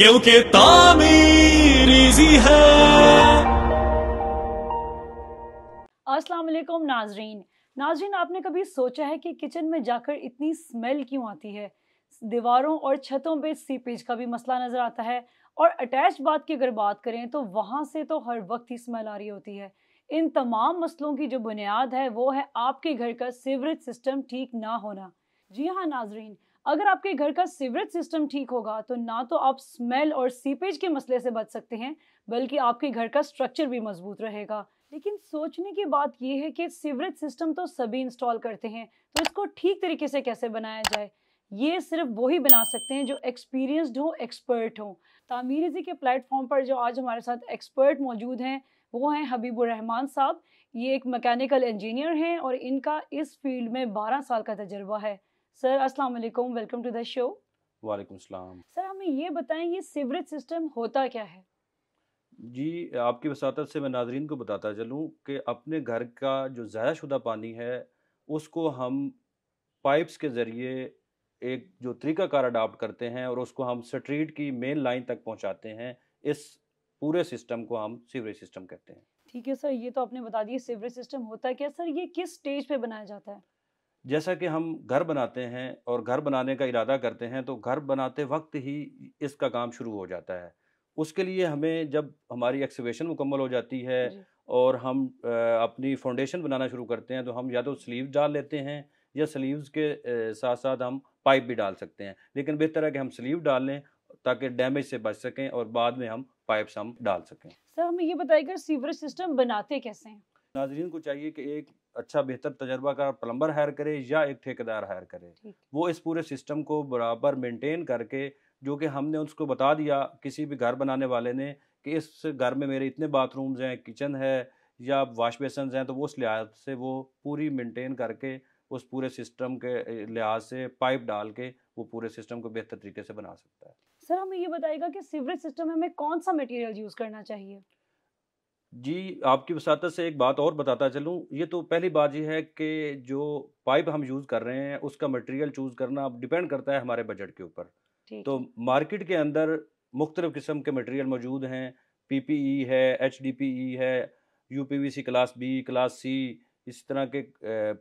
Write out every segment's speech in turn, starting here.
क्योंकि तामीर इजी है अस्सलाम वालेकुम नाजरीन नाजरीन आपने कभी सोचा है कि किचन में जाकर इतनी स्मेल क्यों आती है दीवारों और छतों पे सीपेज का भी मसला नज़र आता है और अटैच बात की अगर बात करें तो वहाँ से तो हर वक्त ही स्मेल आ रही होती है इन तमाम मसलों की जो बुनियाद है वो है आपके घर का सीवरेज सिस्टम ठीक ना होना जी हाँ नाजरीन अगर आपके घर का सीवरेज सिस्टम ठीक होगा तो ना तो आप स्मेल और सीपेज के मसले से बच सकते हैं बल्कि आपके घर का स्ट्रक्चर भी मजबूत रहेगा लेकिन सोचने की बात यह है कि सीवरेज सिस्टम तो सभी इंस्टॉल करते हैं तो इसको ठीक तरीके से कैसे बनाया जाए ये सिर्फ वही बना सकते हैं जो एक्सपीरियंस्ड हो एक्सपर्ट हो जी के प्लेटफॉर्म पर जो आज हमारे साथ एक्सपर्ट मौजूद हैं वो हैं रहमान साहब ये एक मैकेनिकल इंजीनियर हैं और इनका इस फील्ड में 12 साल का तजर्बा है सर अस्सलाम वालेकुम वेलकम टू द शो वालेकुम सलाम सर हमें ये बताएं ये सीवरेज सिस्टम होता क्या है जी आपकी वसात से मैं नाजरीन को बताता चलूँ कि अपने घर का जो ज़ाया शुदा पानी है उसको हम पाइप्स के ज़रिए एक जो तरीकाकार अडाप्ट करते हैं और उसको हम स्ट्रीट की मेन लाइन तक पहुँचाते हैं इस पूरे सिस्टम को हम सीवरेज सिस्टम कहते हैं ठीक है सर ये तो आपने बता दिया सीवरेज सिस्टम होता है क्या सर ये किस स्टेज पे बनाया जाता है जैसा कि हम घर बनाते हैं और घर बनाने का इरादा करते हैं तो घर बनाते वक्त ही इसका काम शुरू हो जाता है उसके लिए हमें जब हमारी एक्सीवेशन मुकम्मल हो जाती है और हम अपनी फाउंडेशन बनाना शुरू करते हैं तो हम या तो स्लीव डाल लेते हैं या स्लीव्स के साथ साथ हम पाइप भी डाल सकते हैं लेकिन बेहतर है कि हम स्लीव डाल लें ताकि डैमेज से बच सकें और बाद में हम पाइप्स हम डाल सकें सर हमें ये बताइएगा सीवरेज सिस्टम बनाते कैसे हैं नाजरीन को चाहिए कि एक अच्छा बेहतर तजर्बा का प्लम्बर हायर करे या एक ठेकेदार हायर करे वो इस पूरे सिस्टम को बराबर मेंटेन करके जो कि हमने उसको बता दिया किसी भी घर बनाने वाले ने कि इस घर में मेरे इतने बाथरूम्स हैं किचन है या वाश बेसन हैं तो वो उस लिहाज से वो पूरी मेंटेन करके उस पूरे सिस्टम के लिहाज से पाइप डाल के वो पूरे सिस्टम को बेहतर तरीके से बना सकता है सर हमें ये बताएगा कि सीवरेज सिस्टम में हमें कौन सा मटेरियल यूज़ करना चाहिए जी आपकी वसात से एक बात और बताता चलूँ ये तो पहली बात ये है कि जो पाइप हम यूज़ कर रहे हैं उसका मटेरियल चूज़ करना डिपेंड करता है हमारे बजट के ऊपर तो मार्केट के अंदर मुख्तलिफ़ किस्म के मटेरियल मौजूद हैं पी पी ई है एच डी पी ई है U P V C class B class C इस तरह के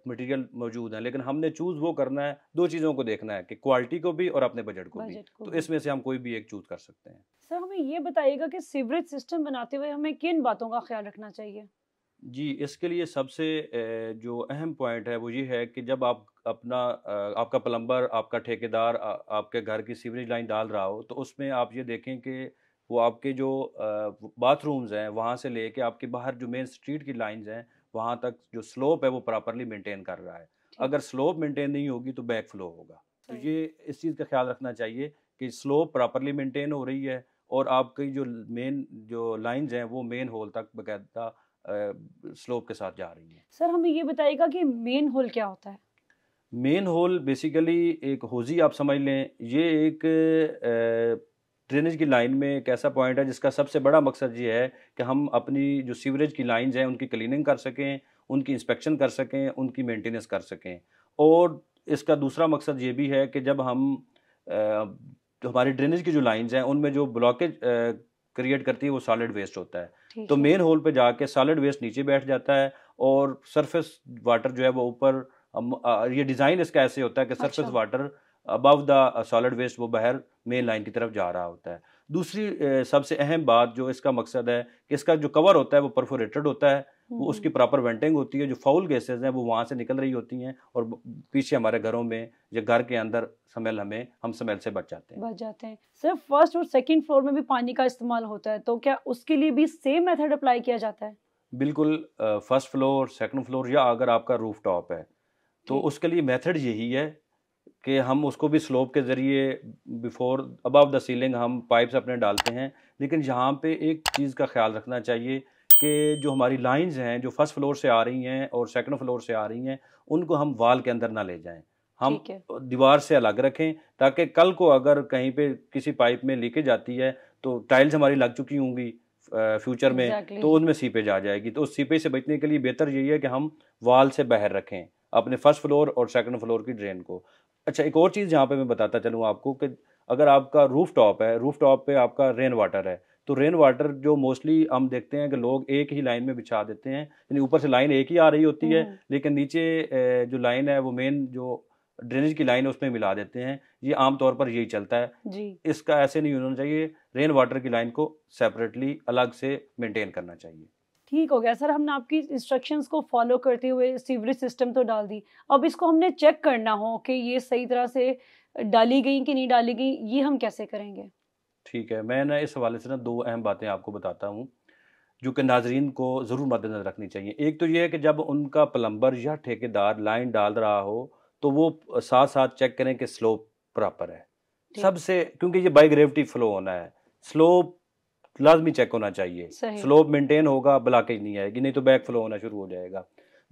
मटेरियल मौजूद हैं लेकिन हमने चूज़ वो करना है दो चीज़ों को देखना है कि क्वालिटी को भी और अपने बजट को भी को तो इसमें से हम कोई भी एक चूज़ कर सकते हैं सर हमें ये बताइएगा कि सीवरेज सिस्टम बनाते हुए हमें किन बातों का ख्याल रखना चाहिए जी इसके लिए सबसे जो अहम पॉइंट है वो ये है कि जब आप अपना आपका प्लम्बर आपका ठेकेदार आपके घर की सीवरेज लाइन डाल रहा हो तो उसमें आप ये देखें कि वो आपके जो बाथरूम्स हैं वहाँ से लेके आपके बाहर जो मेन स्ट्रीट की लाइंस हैं वहाँ तक जो स्लोप है वो प्रॉपरली मेंटेन कर रहा है अगर स्लोप मेंटेन नहीं होगी तो बैक फ्लो होगा तो ये इस चीज़ का ख्याल रखना चाहिए कि स्लोप प्रॉपरली मेंटेन हो रही है और आपकी जो मेन जो लाइंस हैं वो मेन होल तक बाकायदा स्लोप के साथ जा रही है सर हमें ये बताइएगा कि मेन होल क्या होता है मेन होल बेसिकली एक होजी आप समझ लें ये एक ड्रेनेज की लाइन में एक ऐसा पॉइंट है जिसका सबसे बड़ा मकसद ये है कि हम अपनी जो सीवरेज की लाइंस हैं उनकी क्लीनिंग कर सकें उनकी इंस्पेक्शन कर सकें उनकी मेंटेनेंस कर सकें और इसका दूसरा मकसद ये भी है कि जब हम तो हमारी ड्रेनेज की जो लाइंस हैं उनमें जो ब्लॉकेज क्रिएट करती है वो सॉलिड वेस्ट होता है तो मेन होल पर जाके सॉलिड वेस्ट नीचे बैठ जाता है और सरफेस वाटर जो है वो ऊपर ये डिज़ाइन इसका ऐसे होता है कि सरफेस अच्छा। Water above the solid waste वो बाहर मेन लाइन की तरफ जा रहा होता है दूसरी uh, सबसे अहम बात जो इसका मकसद है कि इसका जो कवर होता है वो परफोरेटेड होता है वो हम्म। उसकी प्रॉपर वेंटिंग होती है जो फाउल गैसेज हैं वो वहाँ से निकल रही होती हैं और पीछे हमारे घरों में या घर के अंदर समेल हमें हम समेल से बच जाते हैं बच जाते हैं सर फर्स्ट और सेकेंड फ्लोर में भी पानी का इस्तेमाल होता है तो क्या उसके लिए भी सेम मेथड अप्लाई किया जाता है बिल्कुल फर्स्ट फ्लोर सेकंड फ्लोर या अगर आपका रूफ टॉप है तो उसके लिए मेथड यही है कि हम उसको भी स्लोप के ज़रिए बिफोर अबव द सीलिंग हम पाइप्स अपने डालते हैं लेकिन यहाँ पे एक चीज़ का ख्याल रखना चाहिए कि जो हमारी लाइंस हैं जो फर्स्ट फ्लोर से आ रही हैं और सेकंड फ्लोर से आ रही हैं उनको हम वाल के अंदर ना ले जाएं हम दीवार से अलग रखें ताकि कल को अगर कहीं पे किसी पाइप में लीकेज आती है तो टाइल्स हमारी लग चुकी होंगी फ्यूचर में exactly. तो उनमें सीपेज आ जाएगी तो उस सीपेज से बचने के लिए बेहतर यही है कि हम वाल से बाहर रखें अपने फर्स्ट फ्लोर और सेकंड फ्लोर की ड्रेन को अच्छा एक और चीज़ यहाँ पे मैं बताता चलूँ आपको कि अगर आपका रूफ़ टॉप है रूफ़ टॉप पर आपका रेन वाटर है तो रेन वाटर जो मोस्टली हम देखते हैं कि लोग एक ही लाइन में बिछा देते हैं यानी ऊपर से लाइन एक ही आ रही होती है हम्म। लेकिन नीचे जो लाइन है वो मेन जो ड्रेनेज की लाइन है उसमें मिला देते हैं ये आमतौर पर यही चलता है जी इसका ऐसे नहीं होना चाहिए रेन वाटर की लाइन को सेपरेटली अलग से मेंटेन करना चाहिए ठीक हो गया सर हमने आपकी इंस्ट्रक्शंस को फॉलो करते हुए सीवरेज सिस्टम तो डाल दी अब इसको हमने चेक करना हो कि ये सही तरह से डाली गई कि नहीं डाली गई ये हम कैसे करेंगे ठीक है मैं ना इस हवाले से ना दो अहम बातें आपको बताता हूँ जो कि नाजरीन को ज़रूर मद्दनजर रखनी चाहिए एक तो ये है कि जब उनका प्लम्बर या ठेकेदार लाइन डाल रहा हो तो वो साथ साथ चेक करें कि स्लोप प्रॉपर है सबसे क्योंकि ये बाई ग्रेविटी फ्लो होना है स्लोप लाजमी चेक होना चाहिए स्लोप मेंटेन होगा ब्लॉकेज नहीं आएगी नहीं तो बैक फ्लो होना शुरू हो जाएगा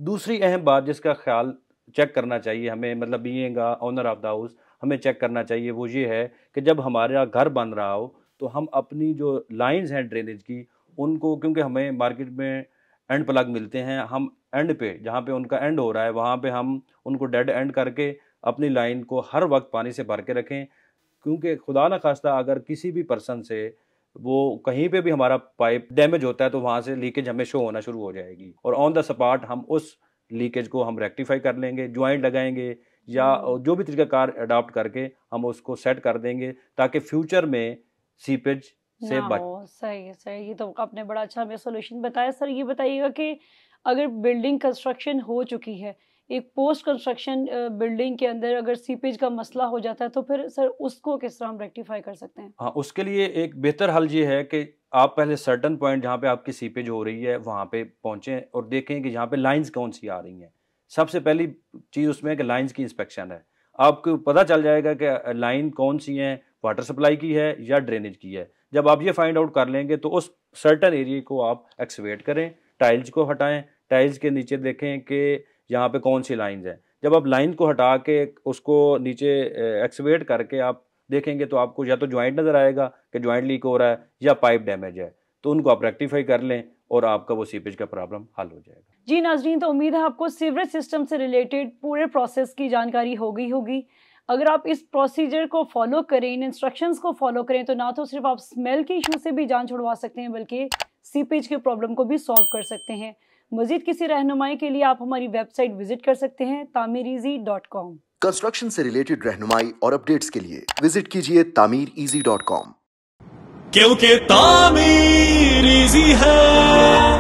दूसरी अहम बात जिसका ख्याल चेक करना चाहिए हमें मतलब बीएगा ऑनर ऑफ द हाउस हमें चेक करना चाहिए वो ये है कि जब हमारा घर बन रहा हो तो हम अपनी जो लाइंस हैं ड्रेनेज की उनको क्योंकि हमें मार्केट में एंड प्लग मिलते हैं हम एंड पे जहाँ पे उनका एंड हो रहा है वहाँ पे हम उनको डेड एंड करके अपनी लाइन को हर वक्त पानी से भर के रखें क्योंकि खुदा न खास्ता अगर किसी भी पर्सन से वो कहीं पे भी हमारा पाइप डैमेज होता है तो वहाँ से लीकेज हमें शो होना शुरू हो जाएगी और ऑन द स्पॉट हम उस लीकेज को हम रेक्टिफाई कर लेंगे ज्वाइंट लगाएंगे या हम्म। जो भी तरीकाकार अडॉप्ट करके हम उसको सेट कर देंगे ताकि फ्यूचर में सीपेज से बच सही है सही ये तो आपने बड़ा अच्छा हमें सोल्यूशन बताया सर ये बताइएगा कि अगर बिल्डिंग कंस्ट्रक्शन हो चुकी है एक पोस्ट कंस्ट्रक्शन बिल्डिंग के अंदर अगर सीपेज का मसला हो जाता है तो फिर सर उसको किस तरह हम रेक्टिफाई कर सकते हैं हाँ उसके लिए एक बेहतर हल ये है कि आप पहले सर्टन पॉइंट जहाँ पे आपकी सीपेज हो रही है वहाँ पे पहुँचें और देखें कि जहाँ पे लाइंस कौन सी आ रही हैं सबसे पहली चीज़ उसमें कि लाइंस की इंस्पेक्शन है आपको पता चल जाएगा कि लाइन कौन सी है वाटर सप्लाई की है या ड्रेनेज की है जब आप ये फाइंड आउट कर लेंगे तो उस सर्टन एरिए को आप एक्सवेट करें टाइल्स को हटाएं टाइल्स के नीचे देखें कि यहाँ पे कौन सी लाइंस हैं जब आप लाइन को हटा के उसको नीचे एक्सवेट करके आप देखेंगे तो आपको या तो ज्वाइंट नज़र आएगा कि ज्वाइंट लीक हो रहा है या पाइप डैमेज है तो उनको आप रेक्टिफाई कर लें और आपका वो सीपेज का प्रॉब्लम हल हो जाएगा जी नाजरीन तो उम्मीद है आपको सीवरेज सिस्टम से रिलेटेड पूरे प्रोसेस की जानकारी हो गई होगी अगर आप इस प्रोसीजर को फॉलो करें इन इंस्ट्रक्शंस को फॉलो करें तो ना तो सिर्फ आप स्मेल के इशू से भी जान छुड़वा सकते हैं बल्कि सीपेज के प्रॉब्लम को भी सॉल्व कर सकते हैं मजीद किसी रहनुमाई के लिए आप हमारी वेबसाइट विजिट कर सकते हैं तामीरीजी डॉट कॉम कंस्ट्रक्शन से रिलेटेड रहनुमाई और अपडेट्स के लिए विजिट कीजिए तामीर इजी डॉट कॉम क्योंकि तामीर इजी है